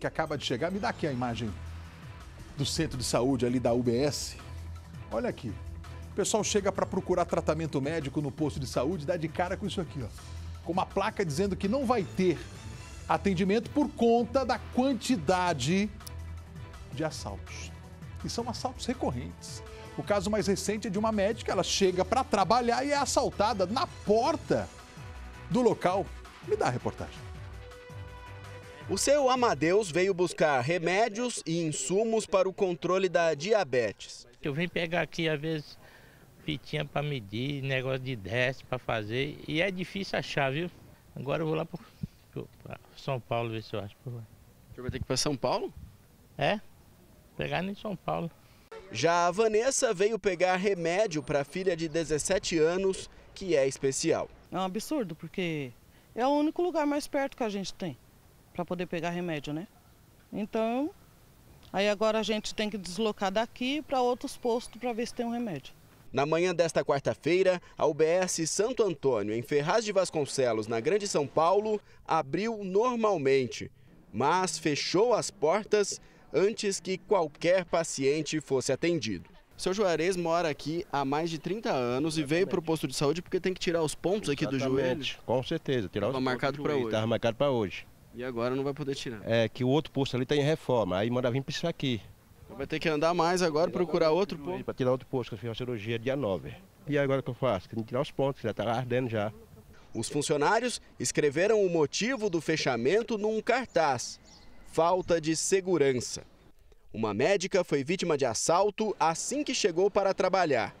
que acaba de chegar. Me dá aqui a imagem do centro de saúde ali da UBS. Olha aqui. O pessoal chega para procurar tratamento médico no posto de saúde, dá de cara com isso aqui, ó. Com uma placa dizendo que não vai ter atendimento por conta da quantidade de assaltos. E são assaltos recorrentes. O caso mais recente é de uma médica, ela chega para trabalhar e é assaltada na porta do local. Me dá a reportagem. O seu Amadeus veio buscar remédios e insumos para o controle da diabetes. Eu vim pegar aqui, às vezes, fitinha para medir, negócio de décimo para fazer, e é difícil achar, viu? Agora eu vou lá para São Paulo ver se eu acho. Você vai ter que ir para São Paulo? É, pegar em São Paulo. Já a Vanessa veio pegar remédio para a filha de 17 anos, que é especial. É um absurdo, porque é o único lugar mais perto que a gente tem para poder pegar remédio, né? Então, aí agora a gente tem que deslocar daqui para outros postos para ver se tem um remédio. Na manhã desta quarta-feira, a UBS Santo Antônio, em Ferraz de Vasconcelos, na Grande São Paulo, abriu normalmente, mas fechou as portas antes que qualquer paciente fosse atendido. Seu Juarez mora aqui há mais de 30 anos Exatamente. e veio para o posto de saúde porque tem que tirar os pontos Exatamente. aqui do joelho. Com certeza, tirar Tava os marcado pontos. Estava marcado para hoje. E agora não vai poder tirar. É, que o outro posto ali está em reforma, aí manda vir para isso aqui. Então vai ter que andar mais agora, procurar outro posto? Para tirar outro posto, que eu fiz uma cirurgia dia 9. E agora o que eu faço? Tem que tirar os pontos, já está ardendo já. Os funcionários escreveram o motivo do fechamento num cartaz. Falta de segurança. Uma médica foi vítima de assalto assim que chegou para trabalhar.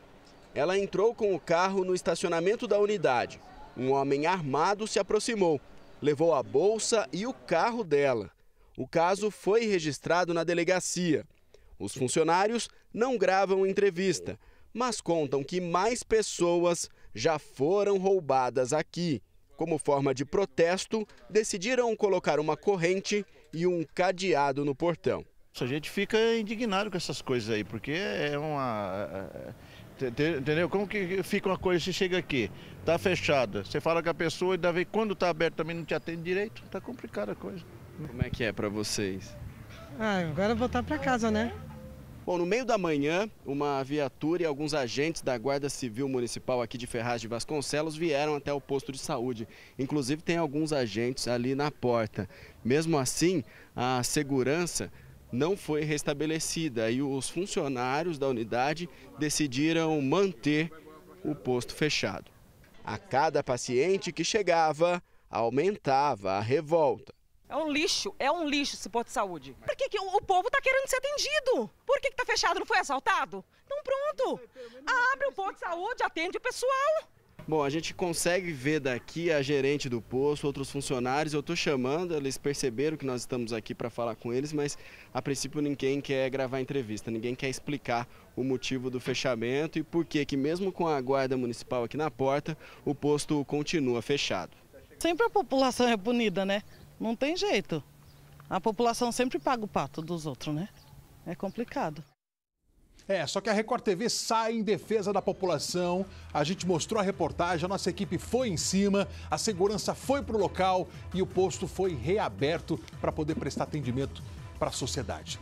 Ela entrou com o carro no estacionamento da unidade. Um homem armado se aproximou levou a bolsa e o carro dela. O caso foi registrado na delegacia. Os funcionários não gravam entrevista, mas contam que mais pessoas já foram roubadas aqui. Como forma de protesto, decidiram colocar uma corrente e um cadeado no portão. A gente fica indignado com essas coisas aí, porque é uma é, é, Entendeu? Como que fica uma coisa, você chega aqui, tá fechada, você fala com a pessoa e dá ver quando tá aberto também não te atende direito, tá complicada a coisa. Como é que é para vocês? Ah, agora voltar para casa, né? Bom, no meio da manhã, uma viatura e alguns agentes da Guarda Civil Municipal aqui de Ferraz de Vasconcelos vieram até o posto de saúde. Inclusive tem alguns agentes ali na porta. Mesmo assim, a segurança não foi restabelecida e os funcionários da unidade decidiram manter o posto fechado. A cada paciente que chegava, aumentava a revolta. É um lixo, é um lixo esse posto de saúde. Por que, que o povo está querendo ser atendido? Por que está fechado? Não foi assaltado? Então pronto, abre o posto de saúde, atende o pessoal. Bom, a gente consegue ver daqui a gerente do posto, outros funcionários. Eu estou chamando, eles perceberam que nós estamos aqui para falar com eles, mas a princípio ninguém quer gravar entrevista, ninguém quer explicar o motivo do fechamento e por que que mesmo com a guarda municipal aqui na porta, o posto continua fechado. Sempre a população é punida, né? Não tem jeito. A população sempre paga o pato dos outros, né? É complicado. É, só que a Record TV sai em defesa da população. A gente mostrou a reportagem, a nossa equipe foi em cima, a segurança foi para o local e o posto foi reaberto para poder prestar atendimento para a sociedade.